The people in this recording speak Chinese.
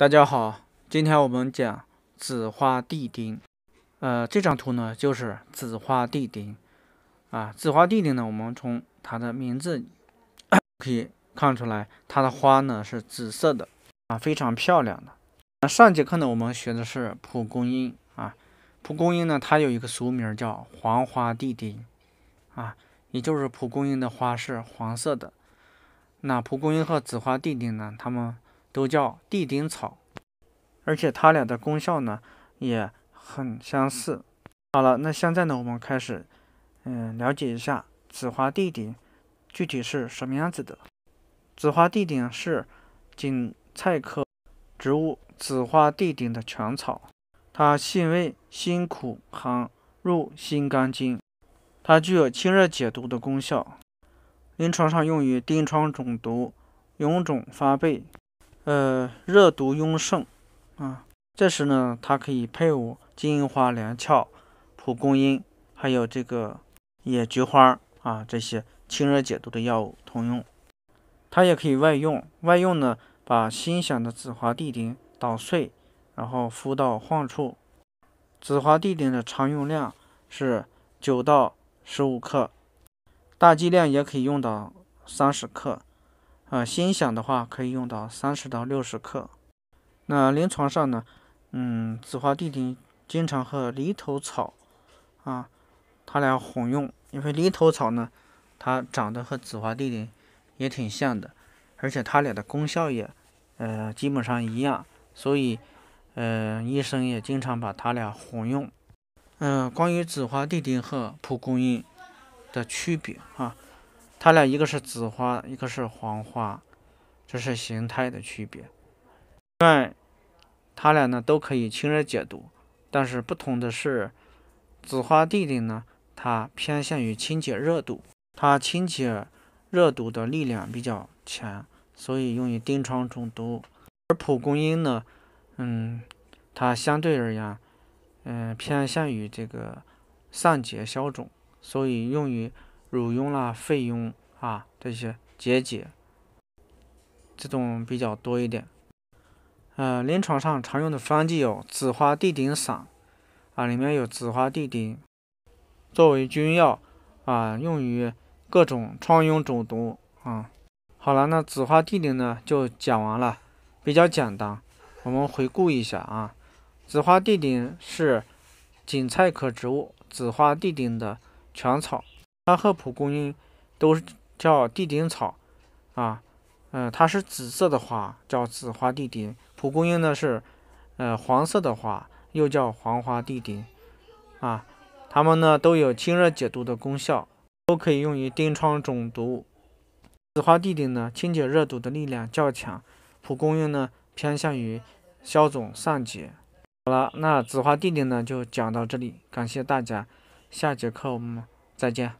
大家好，今天我们讲紫花地丁。呃，这张图呢就是紫花地丁啊。紫花地丁呢，我们从它的名字 可以看出来，它的花呢是紫色的啊，非常漂亮的。上节课呢，我们学的是蒲公英啊，蒲公英呢，它有一个俗名叫黄花地丁啊，也就是蒲公英的花是黄色的。那蒲公英和紫花地丁呢，它们。都叫地丁草，而且它俩的功效呢也很相似。好了，那现在呢，我们开始，嗯，了解一下紫花地丁具体是什么样子的。紫花地丁是堇菜科植物紫花地丁的全草，它性味、辛苦，寒，入心、肝经，它具有清热解毒的功效，临床上用于疔疮肿毒、痈肿发背。呃，热毒壅盛啊，这时呢，它可以配伍金银花、连翘、蒲公英，还有这个野菊花啊，这些清热解毒的药物通用。它也可以外用，外用呢，把新鲜的紫花地丁捣碎，然后敷到患处。紫花地丁的常用量是九到十五克，大剂量也可以用到三十克。啊，心想的话可以用到三十到六十克。那临床上呢，嗯，紫花地丁经常和犁头草啊，它俩混用，因为犁头草呢，它长得和紫花地丁也挺像的，而且它俩的功效也，呃，基本上一样，所以，呃，医生也经常把它俩混用。嗯，关于紫花地丁和蒲公英的区别啊。它俩一个是紫花，一个是黄花，这是形态的区别。外，它俩呢都可以清热解毒，但是不同的是，紫花弟弟呢，它偏向于清解热毒，它清解热毒的力量比较强，所以用于疔疮中毒。而蒲公英呢，嗯，它相对而言，嗯，偏向于这个散结消肿，所以用于。乳痈啦、肺痈啊，这些结节，这种比较多一点。呃，临床上常用的方剂有紫花地丁散，啊，里面有紫花地丁，作为君药，啊，用于各种疮痈肿毒。啊，好了，那紫花地丁呢就讲完了，比较简单。我们回顾一下啊，紫花地丁是堇菜科植物紫花地丁的全草。它和蒲公英都是叫地丁草，啊，嗯，它是紫色的花，叫紫花地丁；蒲公英呢是，呃，黄色的花，又叫黄花地丁。啊，它们呢都有清热解毒的功效，都可以用于疔疮肿毒。紫花地丁呢，清解热毒的力量较强；蒲公英呢，偏向于消肿散结。好了，那紫花地丁呢就讲到这里，感谢大家，下节课我们再见。